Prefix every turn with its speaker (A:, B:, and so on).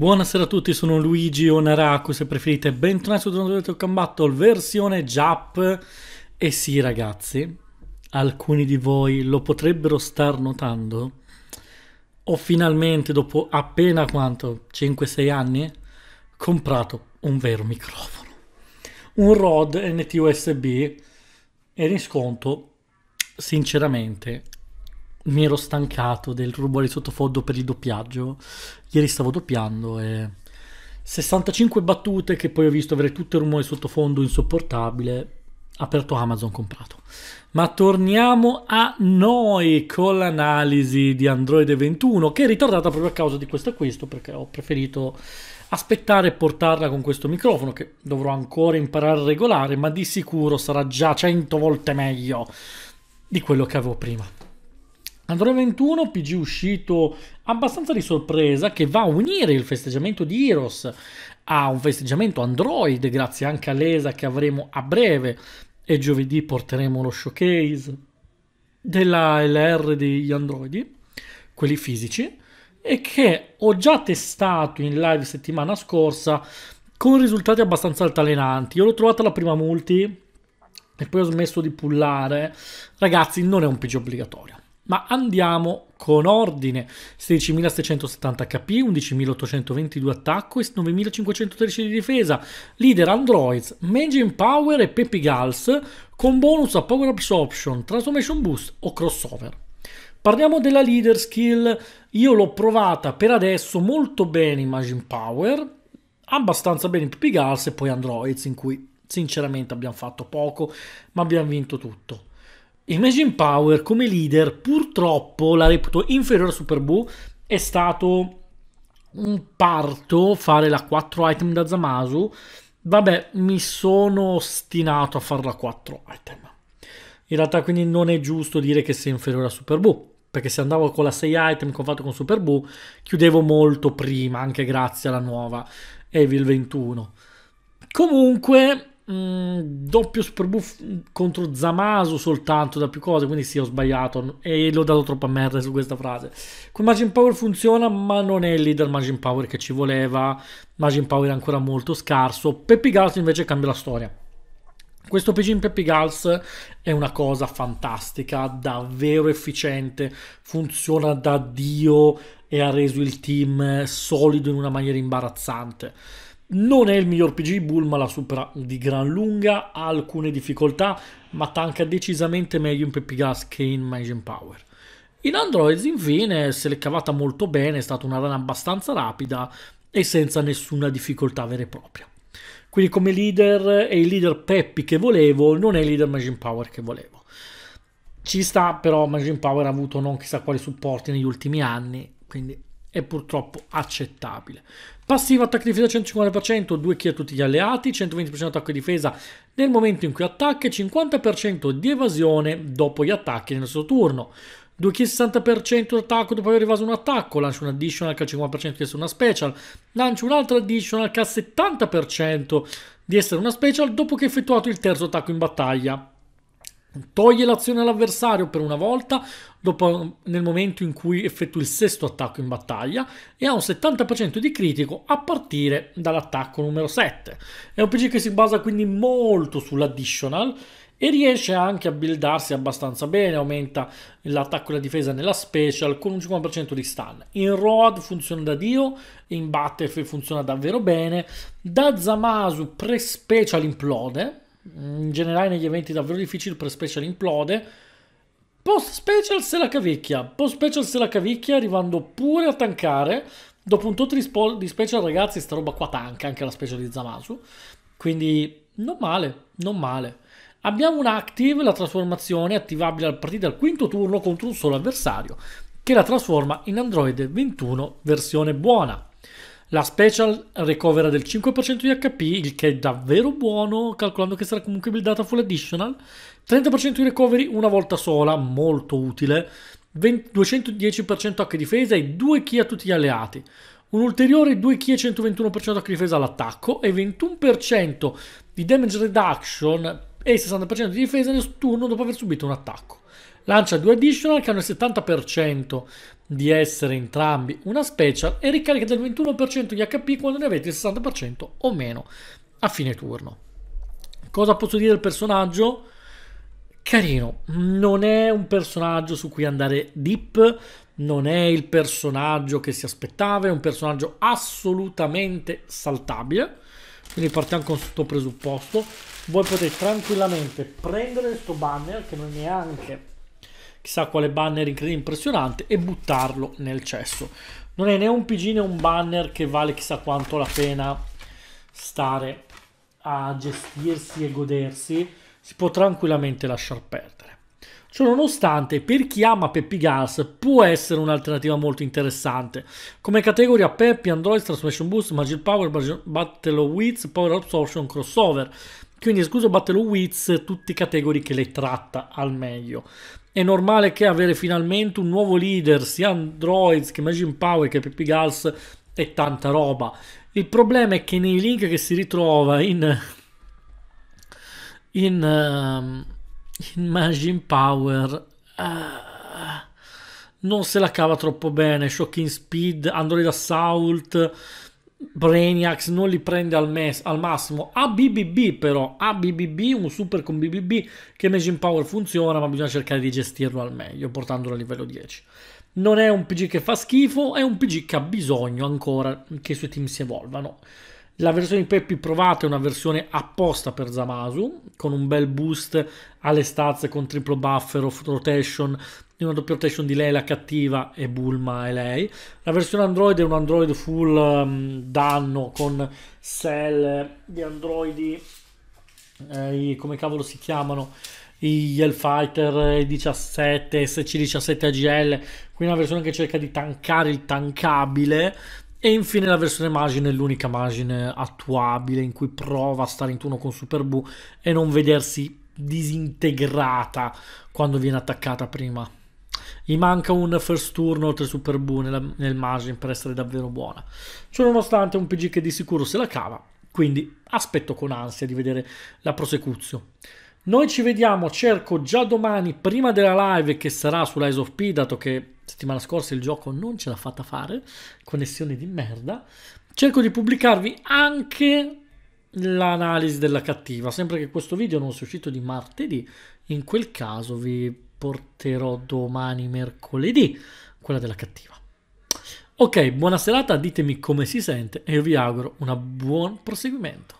A: Buonasera a tutti, sono Luigi Onaraku, se preferite, bentornati su Donatello Combattle, versione Jap. E sì ragazzi, alcuni di voi lo potrebbero star notando, ho finalmente, dopo appena quanto, 5-6 anni, comprato un vero microfono. Un Rod NT USB E in sconto, sinceramente, mi ero stancato del rumore sottofondo per il doppiaggio. Ieri stavo doppiando e 65 battute che poi ho visto avere tutto il rumore sottofondo insopportabile. Aperto Amazon, comprato. Ma torniamo a noi con l'analisi di Android 21 che è ritardata proprio a causa di questo acquisto perché ho preferito aspettare e portarla con questo microfono che dovrò ancora imparare a regolare ma di sicuro sarà già 100 volte meglio di quello che avevo prima. Android 21, PG uscito abbastanza di sorpresa, che va a unire il festeggiamento di Eros a un festeggiamento Android, grazie anche all'ESA che avremo a breve e giovedì porteremo lo showcase della LR degli Android, quelli fisici, e che ho già testato in live settimana scorsa con risultati abbastanza altalenanti. Io l'ho trovata la prima multi e poi ho smesso di pullare. Ragazzi, non è un PG obbligatorio ma andiamo con ordine 16.670 HP, 11.822 attacco e 9.513 di difesa, leader Androids, Mangin Power e Peppy Gals con bonus a Power Absorption, Transformation Boost o Crossover. Parliamo della leader skill, io l'ho provata per adesso molto bene Imagine Power, abbastanza bene in Peppy Gals e poi Androids in cui sinceramente abbiamo fatto poco ma abbiamo vinto tutto. Imagine Power come leader purtroppo la reputo inferiore a Super Boo, è stato un parto fare la 4 item da Zamasu. Vabbè, mi sono ostinato a fare la 4 item. In realtà quindi non è giusto dire che sia inferiore a Super Boo, perché se andavo con la 6 item che ho fatto con Super Boo, chiudevo molto prima, anche grazie alla nuova Evil 21. Comunque, Mm, doppio super buff contro Zamasu soltanto da più cose, quindi sì, ho sbagliato e l'ho dato troppa merda su questa frase. Con Magin Power funziona, ma non è il leader Magin Power che ci voleva. Magin Power è ancora molto scarso. Peppi Gals invece cambia la storia. Questo PG in Peppi Gals è una cosa fantastica, davvero efficiente, funziona da Dio e ha reso il team solido in una maniera imbarazzante. Non è il miglior PG, Bulma la supera di gran lunga, ha alcune difficoltà, ma tanca decisamente meglio in Peppy Gas che in Magic Power. In Androids infine se l'è cavata molto bene, è stata una run abbastanza rapida e senza nessuna difficoltà vera e propria. Quindi come leader è il leader Peppy che volevo, non è il leader Magic Power che volevo. Ci sta però Magic Power ha avuto non chissà quali supporti negli ultimi anni, quindi è purtroppo accettabile. Passivo attacco e difesa 150%, 2 chi a tutti gli alleati, 120% attacco e difesa nel momento in cui attacca e 50% di evasione dopo gli attacchi nel suo turno. 2 chi 60% attacco dopo aver evaso un attacco, lancia un additional che ha 50% di essere una special, lancia altro additional che ha 70% di essere una special dopo che ha effettuato il terzo attacco in battaglia. Toglie l'azione all'avversario per una volta dopo, nel momento in cui effettui il sesto attacco in battaglia e ha un 70% di critico a partire dall'attacco numero 7. È un PG che si basa quindi molto sull'additional e riesce anche a buildarsi abbastanza bene, aumenta l'attacco e la difesa nella special con un 50% di stun. In Road funziona da Dio, in Battlefield funziona davvero bene, da Zamasu pre-special implode in generale negli eventi è davvero difficile, per special implode. Post special se la cavicchia, post special se la cavicchia arrivando pure a tankare. Dopo un tot di special ragazzi sta roba qua tanca anche la special di Zamasu. Quindi non male, non male. Abbiamo un active, la trasformazione attivabile a partire dal quinto turno contro un solo avversario, che la trasforma in androide 21 versione buona. La special recovera del 5% di HP, il che è davvero buono, calcolando che sarà comunque buildata full additional. 30% di recovery una volta sola, molto utile. 20, 210% hack difesa e 2 key a tutti gli alleati. Un ulteriore 2 key e 121% hack difesa all'attacco e 21% di damage reduction e 60% di difesa nel turno dopo aver subito un attacco. Lancia due additional che hanno il 70% di essere entrambi una special e ricarica del 21% di HP quando ne avete il 60% o meno a fine turno. Cosa posso dire del personaggio? Carino, non è un personaggio su cui andare deep, non è il personaggio che si aspettava, è un personaggio assolutamente saltabile. Quindi partiamo con questo presupposto. Voi potete tranquillamente prendere questo banner che non è neanche chissà quale banner impressionante e buttarlo nel cesso. Non è né un PG né un banner che vale chissà quanto la pena stare a gestirsi e godersi, si può tranquillamente lasciar perdere. Ciononostante, per chi ama Peppy Gas può essere un'alternativa molto interessante. Come categoria Peppy, Android, Transformation Boost, Magic Power, Battle of Wits, Power Absorption, Crossover. Quindi, escluso Battle of Wits, tutti categorie che le tratta al meglio. È normale che avere finalmente un nuovo leader, sia Androids che Imagine Power che Pippi Gals, è tanta roba. Il problema è che nei link che si ritrova in, in, ehm, in Imagine Power. Uh, non se la cava troppo bene. Shocking Speed, Android Assault, Brainiacs non li prende al, mes, al massimo. A BBB però, a BBB, un super con BBB che Magic Power funziona, ma bisogna cercare di gestirlo al meglio, portandolo a livello 10. Non è un PG che fa schifo, è un PG che ha bisogno ancora che i suoi team si evolvano. La versione di Peppi provata è una versione apposta per Zamasu, con un bel boost alle stazze con triplo buffer, off rotation, di una doppia doppiotation di lei la cattiva e Bulma e lei. La versione Android è un Android full um, danno con cell di androidi, eh, come cavolo si chiamano, gli Hellfighter 17, SC17 AGL, quindi una versione che cerca di tankare il tankabile. E infine la versione è l'unica Magine attuabile in cui prova a stare in turno con Super Boo e non vedersi disintegrata quando viene attaccata prima gli manca un first turn oltre Super Boo nel, nel margin per essere davvero buona. Ciononostante è un PG che di sicuro se la cava, quindi aspetto con ansia di vedere la prosecuzione. Noi ci vediamo, cerco già domani prima della live che sarà su Lies of P, dato che settimana scorsa il gioco non ce l'ha fatta fare, connessione di merda. Cerco di pubblicarvi anche l'analisi della cattiva, sempre che questo video non sia uscito di martedì, in quel caso vi porterò domani mercoledì, quella della cattiva. Ok, buona serata, ditemi come si sente e io vi auguro un buon proseguimento.